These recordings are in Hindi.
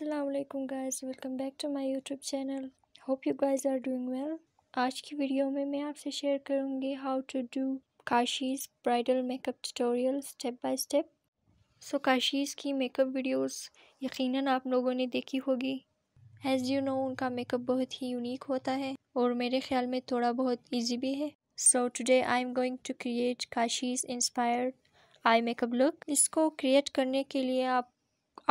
Aslam guys welcome back to my YouTube channel hope you guys are doing well आज की वीडियो में मैं आपसे शेयर करूंगी how to do Kashee's bridal makeup tutorial step by step so Kashee's की मेकअप वीडियोस यकीनन आप लोगों ने देखी होगी एज़ यू नो उनका मेकअप बहुत ही यूनिक होता है और मेरे ख्याल में थोड़ा बहुत ईजी भी है so today I am going to create Kashee's inspired eye makeup look इसको क्रिएट करने के लिए आप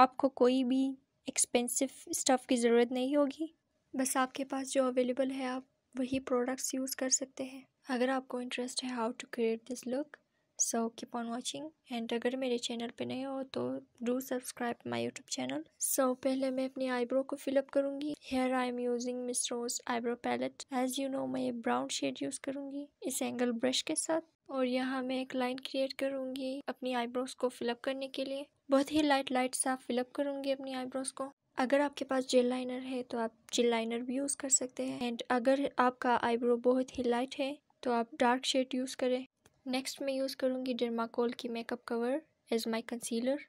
आपको कोई भी एक्सपेंसिव स्टफ़ की ज़रूरत नहीं होगी बस आपके पास जो अवेलेबल है आप वही प्रोडक्ट्स यूज़ कर सकते हैं अगर आपको इंटरेस्ट है how to create this look so keep on watching and अगर मेरे चैनल पे नहीं हो तो do subscribe my YouTube channel so पहले मैं अपनी आईब्रो को फिलअप करूँगी here I am using Miss Rose eyebrow palette as you know मैं ब्राउन शेड यूज़ करूँगी इस एंगल ब्रश के साथ और यहाँ मैं एक लाइन क्रिएट करूँगी अपनी आईब्रोज को फिलअप करने के लिए बहुत ही लाइट लाइट सा फिलअप करूँगी अपनी आईब्रोज को अगर आपके पास जेल लाइनर है तो आप जेल लाइनर भी यूज़ कर सकते हैं एंड अगर आपका आईब्रो बहुत ही लाइट है तो आप डार्क शेड यूज़ करें नेक्स्ट मैं यूज़ करूँगी डर्माकोल की makeup cover as my concealer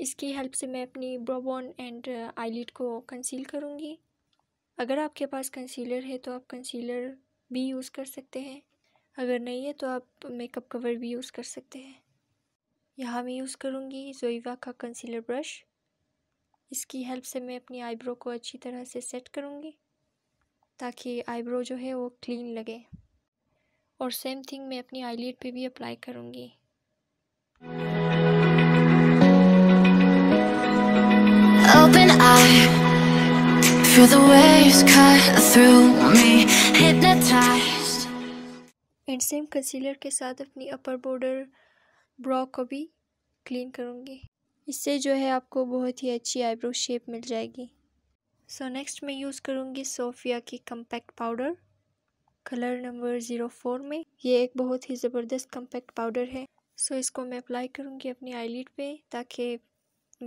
इसकी हेल्प से मैं अपनी ब्रोबोन एंड आईलिड को कंसील करूँगी अगर आपके पास कंसीलर है तो आप कंसीलर भी यूज़ कर सकते हैं अगर नहीं है तो आप मेकअप कवर भी यूज़ कर सकते हैं यहाँ मैं यूज़ करूँगी जोइवा का कंसीलर ब्रश इसकी हेल्प से मैं अपनी आईब्रो को अच्छी तरह से सेट करूँगी ताकि आईब्रो जो है वो क्लीन लगे और सेम थिंग मैं अपनी आईलिड पे भी अप्लाई करूँगी feel the waves cut through me, hypnotized and same concealer के साथ अपनी अपर बॉर्डर ब्रॉ को भी क्लीन करूँगी इससे जो है आपको बहुत ही अच्छी आईब्रो शेप मिल जाएगी सो so, नेक्स्ट मैं यूज़ करूँगी सोफिया की compact powder colour number zero four में ये एक बहुत ही ज़बरदस्त कम्पैक्ट पाउडर है सो so, इसको मैं अप्लाई करूँगी अपनी आईलिड पे ताकि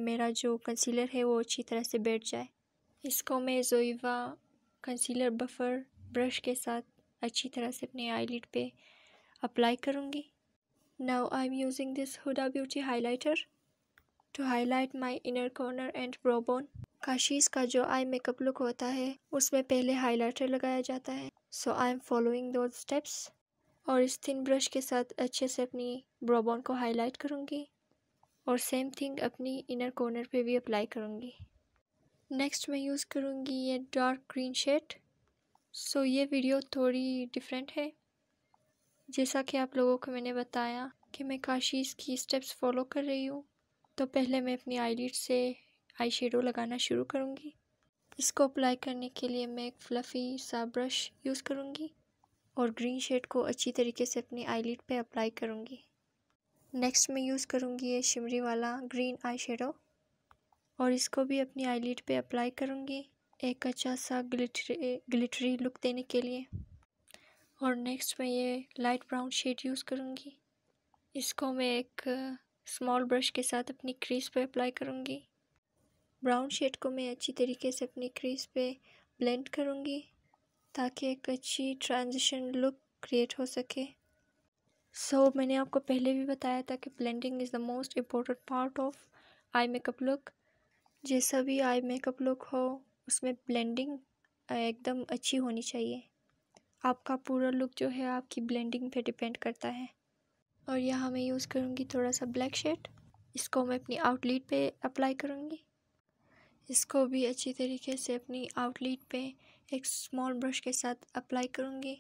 मेरा जो कंसीलर है वो अच्छी तरह से बैठ जाए इसको मैं जोइवा कंसीलर बफर ब्रश के साथ अच्छी तरह से अपने आईलिड पे अप्लाई करूँगी now I am using this Huda beauty highlighter to highlight my inner corner and browbone Kashee's का जो आई मेकअप लुक होता है उसमें पहले हाईलाइटर लगाया जाता है so I am following two steps और इस थिन ब्रश के साथ अच्छे से अपनी ब्रोबोन को हाईलाइट करूँगी और सेम थिंग अपनी इनर कॉर्नर पे भी अप्लाई करूँगी नेक्स्ट मैं यूज़ करूँगी ये डार्क ग्रीन शेड सो ये वीडियो थोड़ी डिफरेंट है जैसा कि आप लोगों को मैंने बताया कि मैं काशीज़ की स्टेप्स फॉलो कर रही हूँ तो पहले मैं अपनी आईलिड से आई शेडो लगाना शुरू करूँगी इसको अप्लाई करने के लिए मैं एक फ्लफ़ी सा ब्रश यूज़ करूँगी और ग्रीन शेड को अच्छी तरीके से अपनी आईलिड पे अप्लाई करूँगी नेक्स्ट मैं यूज़ करूँगी ये शिमरी वाला ग्रीन आई शेडो और इसको भी अपनी आईलिड पे अप्लाई करूँगी एक अच्छा सा ग्लिटरी ग्लिटरी लुक देने के लिए और नेक्स्ट मैं ये लाइट ब्राउन शेड यूज़ करूँगी इसको मैं एक स्मॉल ब्रश के साथ अपनी क्रीज पे अप्लाई करूँगी ब्राउन शेड को मैं अच्छी तरीके से अपनी क्रीज पे ब्लेंड करूँगी ताकि एक अच्छी ट्रांजिशन लुक क्रिएट हो सके सो so, मैंने आपको पहले भी बताया था कि blending is the most important part of eye makeup look जैसा भी आई मेकअप लुक हो उसमें ब्लेंडिंग एकदम अच्छी होनी चाहिए आपका पूरा लुक जो है आपकी ब्लेंडिंग पे डिपेंड करता है और यहाँ मैं यूज़ करूँगी थोड़ा सा ब्लैक शेड इसको मैं अपनी आउटलेट पे अप्लाई करूँगी इसको भी अच्छी तरीके से अपनी आउटलेट पे एक स्मॉल ब्रश के साथ अप्लाई करूँगी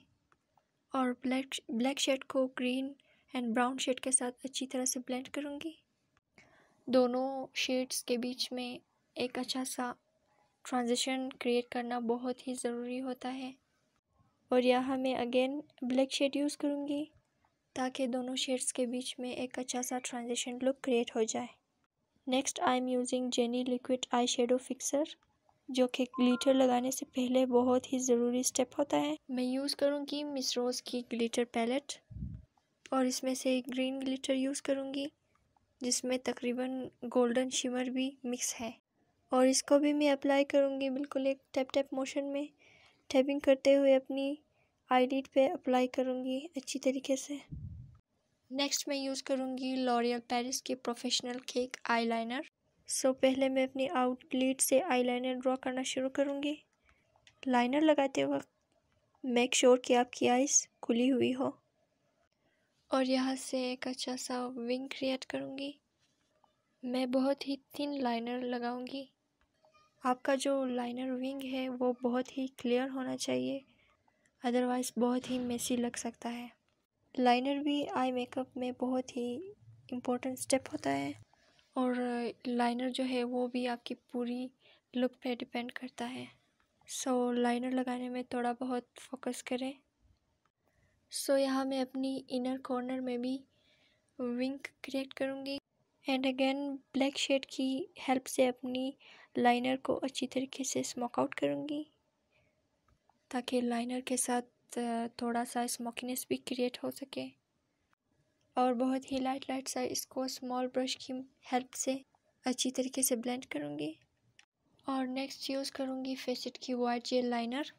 और ब्लैक ब्लैक शेड को ग्रीन एंड ब्राउन शेड के साथ अच्छी तरह से ब्लेंड करूँगी दोनों शेड्स के बीच में एक अच्छा सा ट्रांजिशन क्रिएट करना बहुत ही ज़रूरी होता है और यहाँ मैं अगेन ब्लैक शेड यूज़ करूँगी ताकि दोनों शेड्स के बीच में एक अच्छा सा ट्रांजिशन लुक क्रिएट हो जाए next I am using Jenny liquid eye shadow fixer जो कि ग्लिटर लगाने से पहले बहुत ही ज़रूरी स्टेप होता है मैं यूज़ करूँगी मिस रोज़ की ग्लिटर पैलेट और इसमें से ग्रीन ग्लिटर यूज़ करूँगी जिसमें तकरीबन गोल्डन शिमर भी मिक्स है और इसको भी मैं अप्लाई करूँगी बिल्कुल एक टैप टैप मोशन में टैपिंग करते हुए अपनी आई पे अप्लाई करूँगी अच्छी तरीके से नेक्स्ट मैं यूज़ करूँगी लॉरियल पेरिस के प्रोफेशनल केक आईलाइनर सो पहले मैं अपनी आउटलिड से आईलाइनर ड्रॉ करना शुरू करूँगी लाइनर लगाते वक्त मेक श्योर कि आपकी आइज़ खुली हुई हो और यहाँ से एक अच्छा सा विंग क्रिएट करूँगी मैं बहुत ही थिन लाइनर लगाऊंगी आपका जो लाइनर विंग है वो बहुत ही क्लियर होना चाहिए अदरवाइज़ बहुत ही मेसी लग सकता है लाइनर भी आई मेकअप में बहुत ही इम्पोर्टेंट स्टेप होता है और लाइनर जो है वो भी आपकी पूरी लुक पे डिपेंड करता है सो so, लाइनर लगाने में थोड़ा बहुत फोकस करें सो so, यहाँ मैं अपनी इनर कॉर्नर में भी विंक क्रिएट करूँगी एंड अगेन ब्लैक शेड की हेल्प से अपनी लाइनर को अच्छी तरीके से स्मोक आउट करूँगी ताकि लाइनर के साथ थोड़ा सा स्मोकीनेस भी क्रिएट हो सके और बहुत ही लाइट लाइट सा इसको स्मॉल ब्रश की हेल्प से अच्छी तरीके से ब्लेंड करूँगी और नेक्स्ट यूज़ करूँगी फेसिट की white gel liner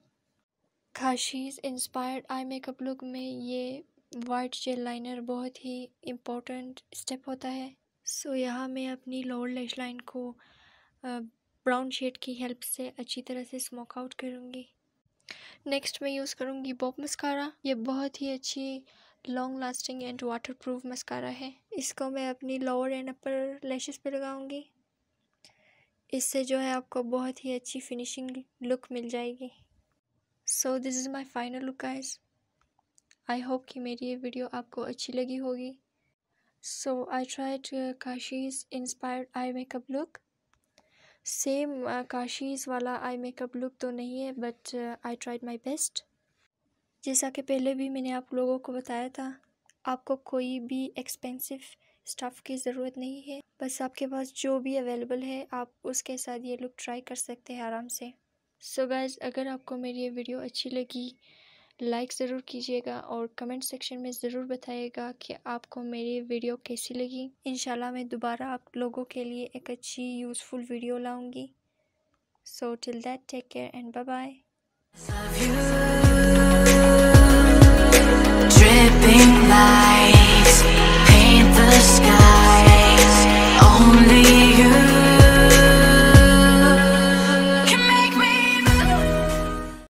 Kashee's inspired eye makeup look में ये वाइट जेल लाइनर बहुत ही इम्पोर्टेंट स्टेप होता है सो so, यहाँ मैं अपनी लोअर लेश लाइन को ब्राउन शेड की हेल्प से अच्छी तरह से स्मोक आउट करूँगी नेक्स्ट मैं यूज़ करूँगी बॉब मस्कारा ये बहुत ही अच्छी long lasting and waterproof mascara है इसको मैं अपनी लोअर एंड अपर लैशेस पे लगाऊंगी इससे जो है आपको बहुत ही अच्छी फिनिशिंग लुक मिल जाएगी so this is my final look guys I hope कि मेरी ये वीडियो आपको अच्छी लगी होगी So I tried uh, Kashi's inspired eye makeup look same Kashee's वाला आई मेकअप लुक तो नहीं है but I tried my best जैसा कि पहले भी मैंने आप लोगों को बताया था आपको कोई भी एक्सपेंसिव स्टफ़ की ज़रूरत नहीं है बस आपके पास जो भी अवेलेबल है आप उसके साथ ये लुक ट्राई कर सकते हैं आराम से सो so गाइज अगर आपको मेरी ये वीडियो अच्छी लगी लाइक ज़रूर कीजिएगा और कमेंट सेक्शन में ज़रूर बताइएगा कि आपको मेरी वीडियो कैसी लगी इन मैं दोबारा आप लोगों के लिए एक अच्छी यूज़फुल वीडियो लाऊँगी so till that take care and bye bye